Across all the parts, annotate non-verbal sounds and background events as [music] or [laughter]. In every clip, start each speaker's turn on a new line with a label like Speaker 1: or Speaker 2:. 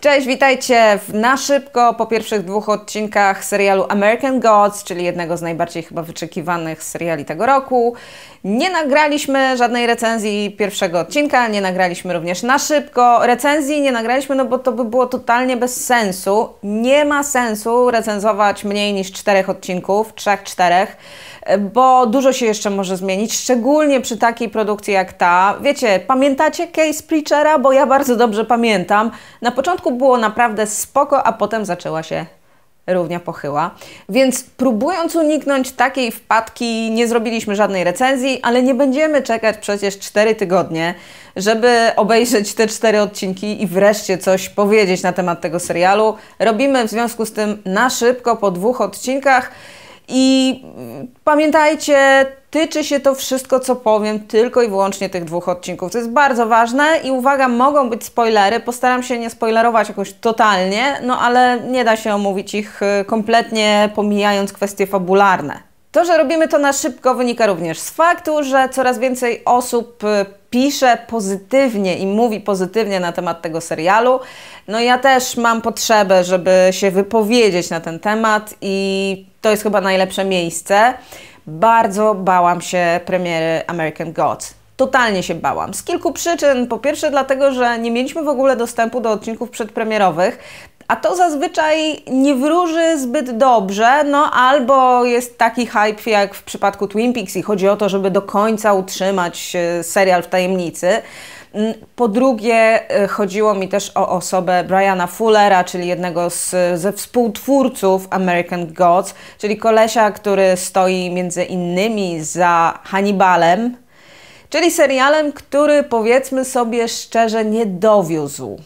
Speaker 1: Cześć, witajcie w na szybko po pierwszych dwóch odcinkach serialu American Gods, czyli jednego z najbardziej chyba wyczekiwanych seriali tego roku. Nie nagraliśmy żadnej recenzji pierwszego odcinka, nie nagraliśmy również na szybko recenzji, nie nagraliśmy, no bo to by było totalnie bez sensu. Nie ma sensu recenzować mniej niż czterech odcinków, trzech, czterech, bo dużo się jeszcze może zmienić, szczególnie przy takiej produkcji jak ta. Wiecie, pamiętacie case Preachera? Bo ja bardzo dobrze pamiętam. Na początku początku było naprawdę spoko, a potem zaczęła się równia pochyła. Więc próbując uniknąć takiej wpadki, nie zrobiliśmy żadnej recenzji, ale nie będziemy czekać przecież 4 tygodnie, żeby obejrzeć te cztery odcinki i wreszcie coś powiedzieć na temat tego serialu. Robimy w związku z tym na szybko po dwóch odcinkach. I pamiętajcie, tyczy się to wszystko, co powiem, tylko i wyłącznie tych dwóch odcinków. To jest bardzo ważne i uwaga, mogą być spoilery. Postaram się nie spoilerować jakoś totalnie, no ale nie da się omówić ich y, kompletnie, pomijając kwestie fabularne. To, że robimy to na szybko, wynika również z faktu, że coraz więcej osób y, pisze pozytywnie i mówi pozytywnie na temat tego serialu. No ja też mam potrzebę, żeby się wypowiedzieć na ten temat i to jest chyba najlepsze miejsce. Bardzo bałam się premiery American Gods. Totalnie się bałam. Z kilku przyczyn. Po pierwsze, dlatego, że nie mieliśmy w ogóle dostępu do odcinków przedpremierowych a to zazwyczaj nie wróży zbyt dobrze, no albo jest taki hype jak w przypadku Twin Peaks i chodzi o to, żeby do końca utrzymać e, serial w tajemnicy. Po drugie, y, chodziło mi też o osobę Briana Fullera, czyli jednego z, ze współtwórców American Gods, czyli kolesia, który stoi między innymi za Hannibalem, czyli serialem, który powiedzmy sobie szczerze nie dowiózł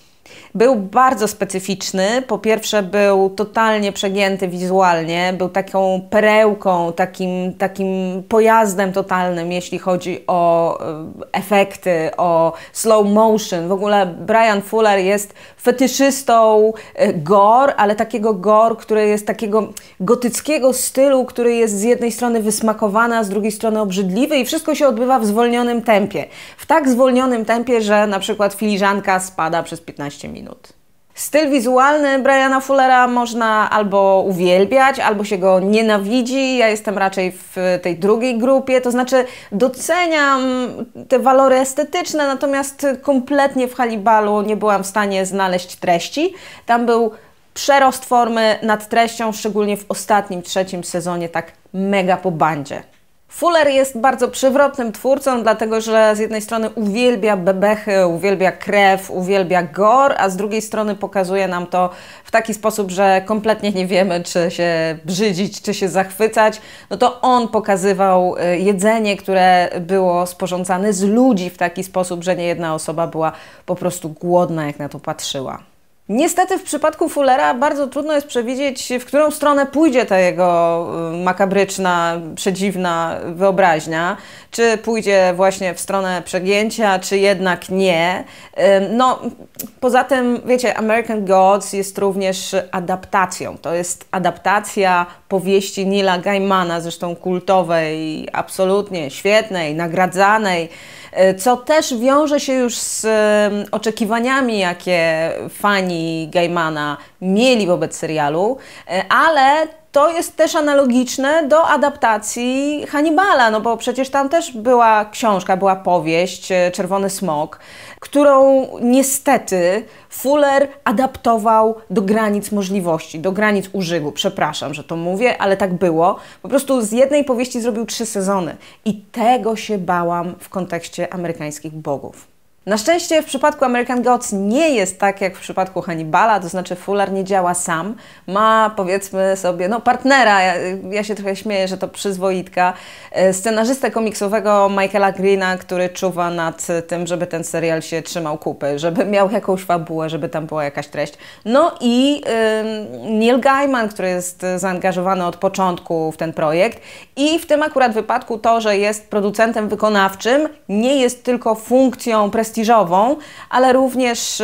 Speaker 1: był bardzo specyficzny. Po pierwsze, był totalnie przegięty wizualnie, był taką perełką, takim, takim pojazdem totalnym, jeśli chodzi o e, efekty, o slow motion. W ogóle Brian Fuller jest fetyszystą e, gore, ale takiego gore, który jest takiego gotyckiego stylu, który jest z jednej strony wysmakowany, a z drugiej strony obrzydliwy i wszystko się odbywa w zwolnionym tempie. W tak zwolnionym tempie, że na przykład filiżanka spada przez 15 minut minut. Styl wizualny Briana Fullera można albo uwielbiać, albo się go nienawidzi. Ja jestem raczej w tej drugiej grupie, to znaczy doceniam te walory estetyczne, natomiast kompletnie w Halibalu nie byłam w stanie znaleźć treści. Tam był przerost formy nad treścią, szczególnie w ostatnim, trzecim sezonie, tak mega po bandzie. Fuller jest bardzo przywrotnym twórcą, dlatego że z jednej strony uwielbia bebechy, uwielbia krew, uwielbia gore, a z drugiej strony pokazuje nam to w taki sposób, że kompletnie nie wiemy, czy się brzydzić, czy się zachwycać. No to on pokazywał y, jedzenie, które było sporządzane z ludzi w taki sposób, że nie jedna osoba była po prostu głodna, jak na to patrzyła. Niestety w przypadku Fullera bardzo trudno jest przewidzieć, w którą stronę pójdzie ta jego y, makabryczna, przedziwna wyobraźnia. Czy pójdzie właśnie w stronę przegięcia, czy jednak nie. No, poza tym, wiecie, American Gods jest również adaptacją. To jest adaptacja powieści Nila Gaimana, zresztą kultowej, absolutnie świetnej, nagradzanej E, co też wiąże się już z oczekiwaniami, jakie fani Gaimana mieli wobec serialu, e, ale to jest też analogiczne do adaptacji Hannibala, no bo przecież tam też była książka, była powieść e, Czerwony Smok którą niestety Fuller adaptował do granic możliwości, do granic użygu. Przepraszam, że to mówię, ale tak było. Po prostu z jednej powieści zrobił trzy sezony i tego się bałam w kontekście amerykańskich bogów. Na szczęście w przypadku American Gods nie jest tak jak w przypadku Hannibala, to znaczy Fuller nie działa sam, ma powiedzmy sobie no, partnera, ja, ja się trochę śmieję, że to przyzwoitka, e, scenarzystę komiksowego Michaela Greena, który czuwa nad tym, żeby ten serial się trzymał kupy, żeby miał jakąś fabułę, żeby tam była jakaś treść. No i yy, Neil Gaiman, który jest zaangażowany od początku w ten projekt i w tym akurat wypadku to, że jest producentem wykonawczym, nie jest tylko funkcją prestiżową, prestiżową, ale również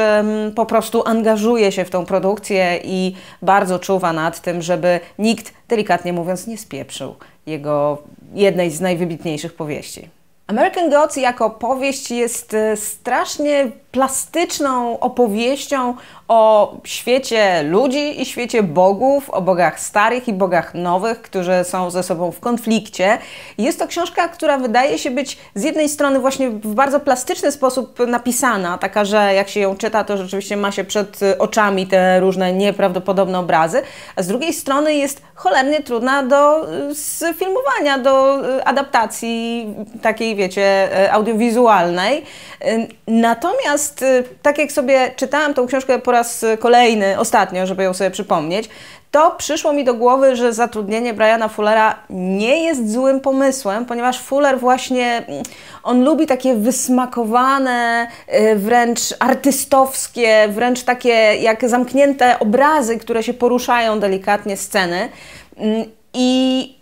Speaker 1: po prostu angażuje się w tą produkcję i bardzo czuwa nad tym, żeby nikt, delikatnie mówiąc, nie spieprzył jego jednej z najwybitniejszych powieści. American Gods jako powieść jest e, strasznie plastyczną opowieścią o świecie ludzi i świecie bogów, o bogach starych i bogach nowych, którzy są ze sobą w konflikcie. Jest to książka, która wydaje się być z jednej strony właśnie w bardzo plastyczny sposób napisana, taka, że jak się ją czyta, to rzeczywiście ma się przed oczami te różne nieprawdopodobne obrazy, a z drugiej strony jest cholernie trudna do y, sfilmowania, do y, adaptacji takiej, wiecie, y, audiowizualnej. Natomiast Natomiast y, tak jak sobie czytałam tą książkę po raz y, kolejny, ostatnio, żeby ją sobie przypomnieć, to przyszło mi do głowy, że zatrudnienie Briana Fullera nie jest złym pomysłem, ponieważ Fuller właśnie, mm, on lubi takie wysmakowane, y, wręcz artystowskie, wręcz takie jak zamknięte obrazy, które się poruszają delikatnie sceny. Mm, I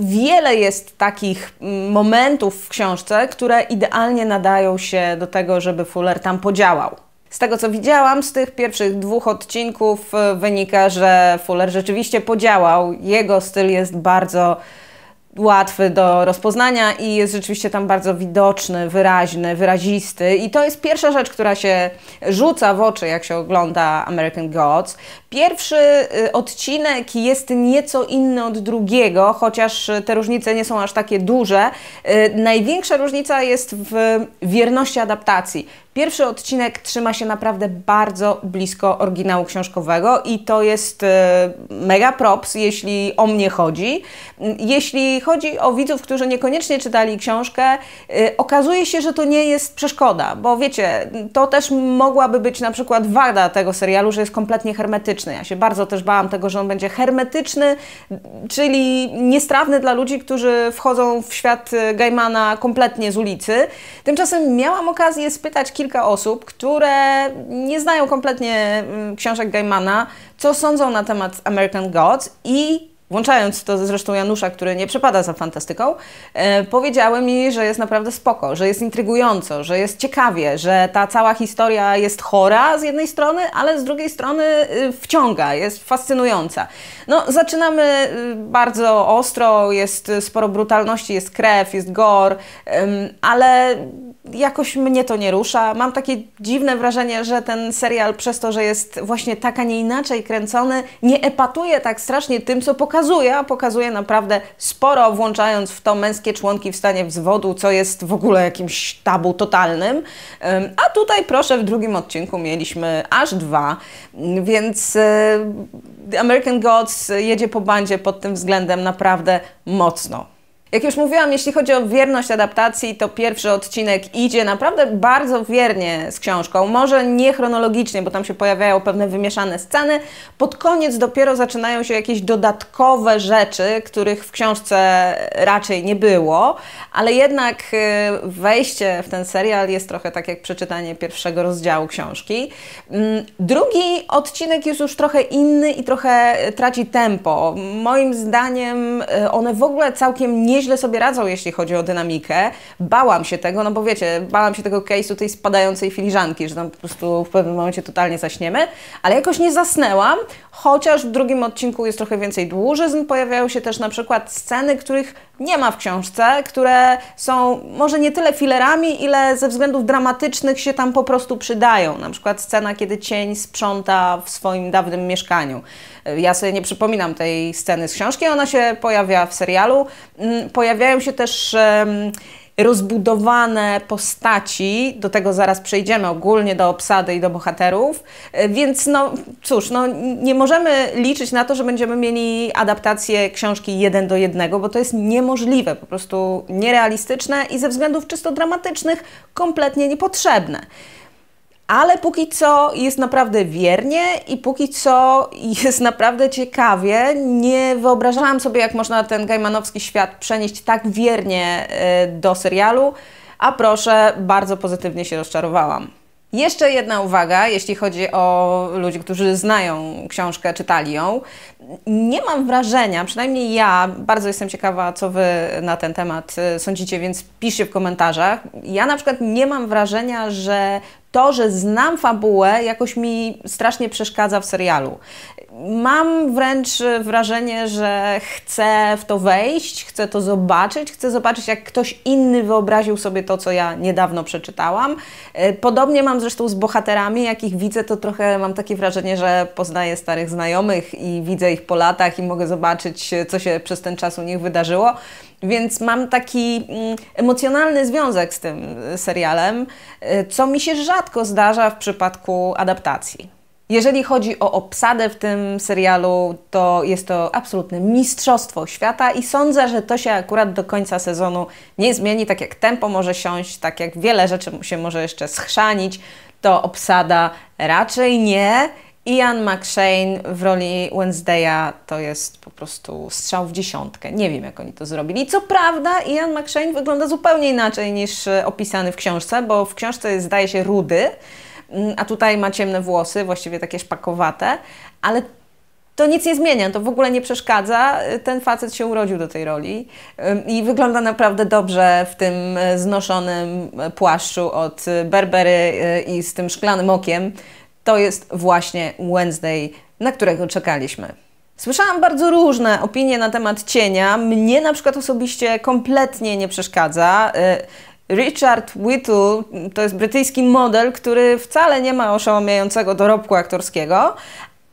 Speaker 1: wiele jest takich mm, momentów w książce, które idealnie nadają się do tego, żeby Fuller tam podziałał. Z tego co widziałam, z tych pierwszych dwóch odcinków y, wynika, że Fuller rzeczywiście podziałał. Jego styl jest bardzo łatwy do rozpoznania i jest rzeczywiście tam bardzo widoczny, wyraźny, wyrazisty. I to jest pierwsza rzecz, która się rzuca w oczy, jak się ogląda American Gods. Pierwszy y, odcinek jest nieco inny od drugiego, chociaż y, te różnice nie są aż takie duże. Y, największa różnica jest w wierności adaptacji. Pierwszy odcinek trzyma się naprawdę bardzo blisko oryginału książkowego i to jest mega props, jeśli o mnie chodzi. Jeśli chodzi o widzów, którzy niekoniecznie czytali książkę, okazuje się, że to nie jest przeszkoda, bo wiecie, to też mogłaby być na przykład wada tego serialu, że jest kompletnie hermetyczny hermetyczny. Ja się bardzo też bałam tego, że on będzie hermetyczny, czyli niestrawny dla ludzi, którzy wchodzą w świat y, Gaimana kompletnie z ulicy. Tymczasem miałam okazję spytać kilka osób, które nie znają kompletnie y, książek Gaimana, co sądzą na temat American Gods i włączając to zresztą Janusza, który nie przepada za fantastyką, e, powiedziały mi, że jest naprawdę spoko, że jest intrygująco, że jest ciekawie, że ta cała historia jest chora z jednej strony, ale z drugiej strony y, wciąga, jest fascynująca. No, zaczynamy y, bardzo ostro, jest sporo brutalności, jest krew, jest gor, ale jakoś mnie to nie rusza. Mam takie dziwne wrażenie, że ten serial przez to, że jest właśnie tak, a nie inaczej kręcony, nie epatuje tak strasznie tym, co pokazuje, a pokazuje naprawdę sporo, włączając w to męskie członki w stanie wzwodu, co jest w ogóle jakimś tabu totalnym. A tutaj proszę, w drugim odcinku mieliśmy aż dwa, więc y, American Gods jedzie po bandzie pod tym względem naprawdę mocno. Jak już mówiłam, jeśli chodzi o wierność adaptacji, to pierwszy odcinek idzie naprawdę bardzo wiernie z książką. Może nie chronologicznie, bo tam się pojawiają pewne wymieszane sceny. Pod koniec dopiero zaczynają się jakieś dodatkowe rzeczy, których w książce raczej nie było, ale jednak y, wejście w ten serial jest trochę tak jak przeczytanie pierwszego rozdziału książki. Mm, drugi odcinek jest już trochę inny i trochę traci tempo. Moim zdaniem y, one w ogóle całkiem nie nieźle sobie radzą, jeśli chodzi o dynamikę. Bałam się tego, no bo wiecie, bałam się tego case'u tej spadającej filiżanki, że tam po prostu w pewnym momencie totalnie zaśniemy, ale jakoś nie zasnęłam, chociaż w drugim odcinku jest trochę więcej dłużyzn, pojawiają się też na przykład sceny, których nie ma w książce, które są może nie tyle filerami, ile ze względów dramatycznych się tam po prostu przydają. Na przykład scena, kiedy cień sprząta w swoim dawnym mieszkaniu. Ja sobie nie przypominam tej sceny z książki, ona się pojawia w serialu. Mm, pojawiają się też rozbudowane postaci, do tego zaraz przejdziemy ogólnie do obsady i do bohaterów, e, więc no cóż, no, nie możemy liczyć na to, że będziemy mieli adaptację książki jeden do jednego, bo to jest niemożliwe, po prostu nierealistyczne i ze względów czysto dramatycznych kompletnie niepotrzebne ale póki co jest naprawdę wiernie i póki co jest [laughs] naprawdę ciekawie. Nie wyobrażałam sobie, jak można ten gaimanowski świat przenieść tak wiernie e, do serialu, a proszę, bardzo pozytywnie się rozczarowałam. Jeszcze jedna uwaga, jeśli chodzi o ludzi, którzy znają książkę, czytali ją. Nie mam wrażenia, przynajmniej ja, bardzo jestem ciekawa, co Wy na ten temat e, sądzicie, więc piszcie w komentarzach. Ja na przykład nie mam wrażenia, że to, że znam fabułę, jakoś mi strasznie przeszkadza w serialu. Mam wręcz wrażenie, że chcę w to wejść, chcę to zobaczyć, chcę zobaczyć, jak ktoś inny wyobraził sobie to, co ja niedawno przeczytałam. E, podobnie mam zresztą z bohaterami, jak ich widzę, to trochę mam takie wrażenie, że poznaję starych znajomych i widzę ich po latach i mogę zobaczyć, co się przez ten czas u nich wydarzyło. Więc mam taki mm, emocjonalny związek z tym y, serialem, y, co mi się rzadko zdarza w przypadku adaptacji. Jeżeli chodzi o obsadę w tym serialu, to jest to absolutne mistrzostwo świata i sądzę, że to się akurat do końca sezonu nie zmieni. Tak jak tempo może siąść, tak jak wiele rzeczy się może jeszcze schrzanić, to obsada raczej nie. Ian McShane w roli Wednesdaya to jest po prostu strzał w dziesiątkę. Nie wiem, jak oni to zrobili. Co prawda, Ian McShane wygląda zupełnie inaczej niż e, opisany w książce, bo w książce jest, zdaje się, rudy, mm, a tutaj ma ciemne włosy, właściwie takie szpakowate, ale to nic nie zmienia, to w ogóle nie przeszkadza. E, ten facet się urodził do tej roli i wygląda naprawdę dobrze w tym e, znoszonym płaszczu od Berbery i z tym szklanym okiem to jest właśnie Wednesday, na którego czekaliśmy. Słyszałam bardzo różne opinie na temat cienia. Mnie na przykład osobiście kompletnie nie przeszkadza. Y, Richard Whittle to jest brytyjski model, który wcale nie ma oszałamiającego dorobku aktorskiego,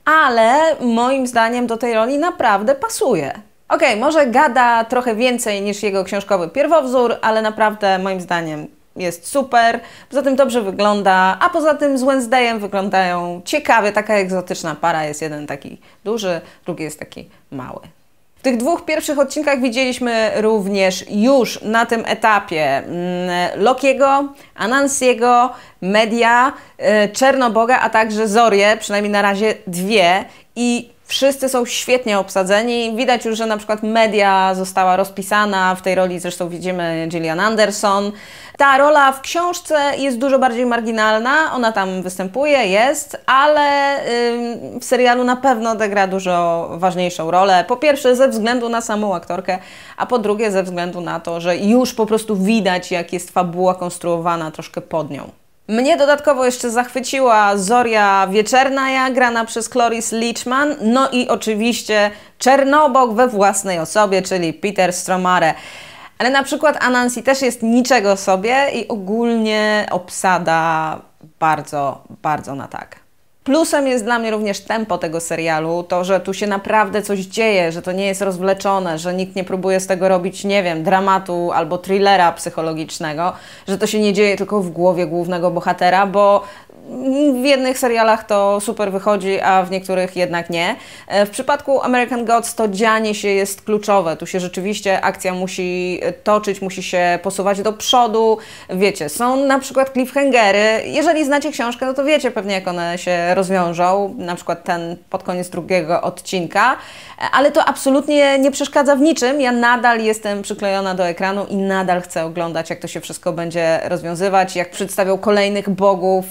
Speaker 1: ale moim zdaniem do tej roli naprawdę pasuje. Okej, okay, może gada trochę więcej niż jego książkowy pierwowzór, ale naprawdę moim zdaniem jest super, poza tym dobrze wygląda, a poza tym z Wednesdayem wyglądają ciekawie, taka egzotyczna para, jest jeden taki duży, drugi jest taki mały. W tych dwóch pierwszych odcinkach widzieliśmy również już na tym etapie mm, Lokiego, Anansiego, Media, y, Czernoboga, a także Zorie, przynajmniej na razie dwie i Wszyscy są świetnie obsadzeni. Widać już, że na przykład media została rozpisana. W tej roli zresztą widzimy Gillian Anderson. Ta rola w książce jest dużo bardziej marginalna. Ona tam występuje, jest, ale w serialu na pewno odegra dużo ważniejszą rolę. Po pierwsze ze względu na samą aktorkę, a po drugie ze względu na to, że już po prostu widać, jak jest fabuła konstruowana troszkę pod nią. Mnie dodatkowo jeszcze zachwyciła Zoria Wieczernaja, grana przez Cloris Leachman, no i oczywiście Czernobok we własnej osobie, czyli Peter Stromare. Ale na przykład Anansi też jest niczego sobie i ogólnie obsada bardzo, bardzo na tak. Plusem jest dla mnie również tempo tego serialu, to, że tu się naprawdę coś dzieje, że to nie jest rozwleczone, że nikt nie próbuje z tego robić, nie wiem, dramatu albo thrillera psychologicznego, że to się nie dzieje tylko w głowie głównego bohatera, bo w jednych serialach to super wychodzi, a w niektórych jednak nie. E, w przypadku American Gods to dzianie się jest kluczowe. Tu się rzeczywiście akcja musi toczyć, musi się posuwać do przodu. Wiecie, są na przykład cliffhangery. Jeżeli znacie książkę, no to wiecie pewnie, jak one się rozwiążą. Na przykład ten pod koniec drugiego odcinka. E, ale to absolutnie nie przeszkadza w niczym. Ja nadal jestem przyklejona do ekranu i nadal chcę oglądać, jak to się wszystko będzie rozwiązywać, jak przedstawią kolejnych bogów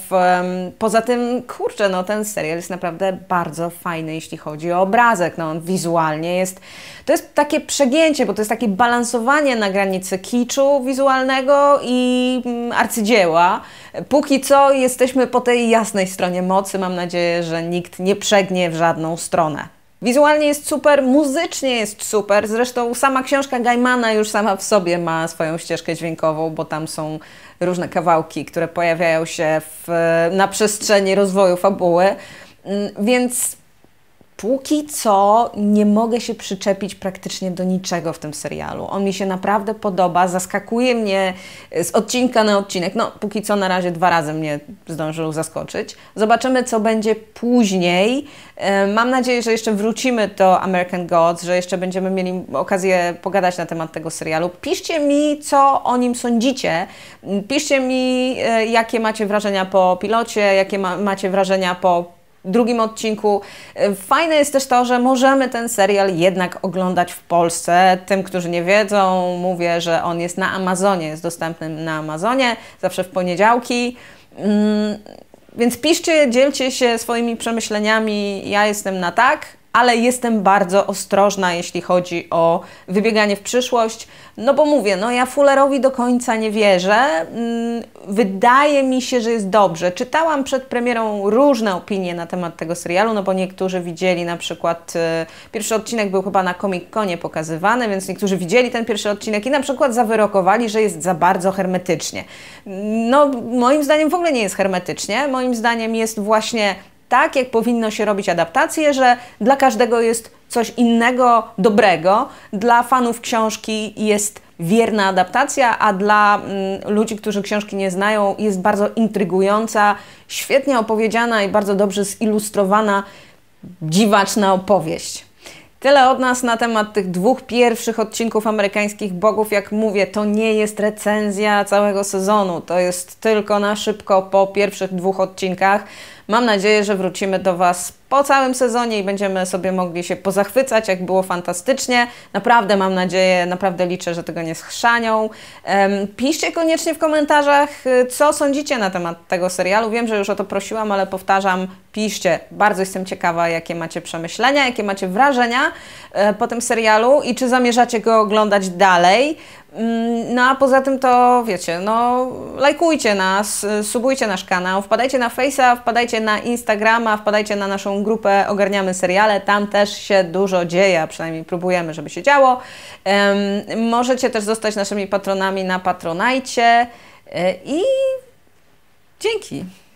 Speaker 1: poza tym, kurczę, no ten serial jest naprawdę bardzo fajny, jeśli chodzi o obrazek. No on wizualnie jest, to jest takie przegięcie, bo to jest takie balansowanie na granicy kiczu wizualnego i mm, arcydzieła. Póki co jesteśmy po tej jasnej stronie mocy. Mam nadzieję, że nikt nie przegnie w żadną stronę. Wizualnie jest super, muzycznie jest super. Zresztą sama książka Gaimana już sama w sobie ma swoją ścieżkę dźwiękową, bo tam są różne kawałki, które pojawiają się w, na przestrzeni rozwoju fabuły. Mm, więc Póki co nie mogę się przyczepić praktycznie do niczego w tym serialu. On mi się naprawdę podoba, zaskakuje mnie e, z odcinka na odcinek. No, póki co na razie dwa razy mnie zdążył zaskoczyć. Zobaczymy, co będzie później. E, mam nadzieję, że jeszcze wrócimy do American Gods, że jeszcze będziemy mieli okazję pogadać na temat tego serialu. Piszcie mi, co o nim sądzicie. Piszcie mi, e, jakie macie wrażenia po pilocie, jakie ma macie wrażenia po drugim odcinku. E, fajne jest też to, że możemy ten serial jednak oglądać w Polsce. Tym, którzy nie wiedzą, mówię, że on jest na Amazonie, jest dostępny na Amazonie, zawsze w poniedziałki. Mm, więc piszcie, dzielcie się swoimi przemyśleniami. Ja jestem na tak ale jestem bardzo ostrożna, jeśli chodzi o wybieganie w przyszłość, no bo mówię, no ja Fullerowi do końca nie wierzę. Mm, wydaje mi się, że jest dobrze. Czytałam przed premierą różne opinie na temat tego serialu, no bo niektórzy widzieli na przykład, y, pierwszy odcinek był chyba na Comic-Conie pokazywany, więc niektórzy widzieli ten pierwszy odcinek i na przykład zawyrokowali, że jest za bardzo hermetycznie. No moim zdaniem w ogóle nie jest hermetycznie, moim zdaniem jest właśnie tak jak powinno się robić adaptacje, że dla każdego jest coś innego, dobrego. Dla fanów książki jest wierna adaptacja, a dla mm, ludzi, którzy książki nie znają, jest bardzo intrygująca, świetnie opowiedziana i bardzo dobrze zilustrowana, dziwaczna opowieść. Tyle od nas na temat tych dwóch pierwszych odcinków amerykańskich bogów. Jak mówię, to nie jest recenzja całego sezonu, to jest tylko na szybko po pierwszych dwóch odcinkach. Mam nadzieję, że wrócimy do Was po całym sezonie i będziemy sobie mogli się pozachwycać, jak było fantastycznie. Naprawdę mam nadzieję, naprawdę liczę, że tego nie schrzanią. Piszcie koniecznie w komentarzach, y, co sądzicie na temat tego serialu. Wiem, że już o to prosiłam, ale powtarzam, piszcie. Bardzo jestem ciekawa, jakie macie przemyślenia, jakie macie wrażenia e, po tym serialu i czy zamierzacie go oglądać dalej, Mm, no a poza tym to wiecie, no lajkujcie nas, y, subujcie nasz kanał, wpadajcie na Face'a, wpadajcie na Instagrama, wpadajcie na naszą grupę Ogarniamy Seriale, tam też się dużo dzieje, a przynajmniej próbujemy, żeby się działo. Um, możecie też zostać naszymi patronami na Patronajcie y, i dzięki.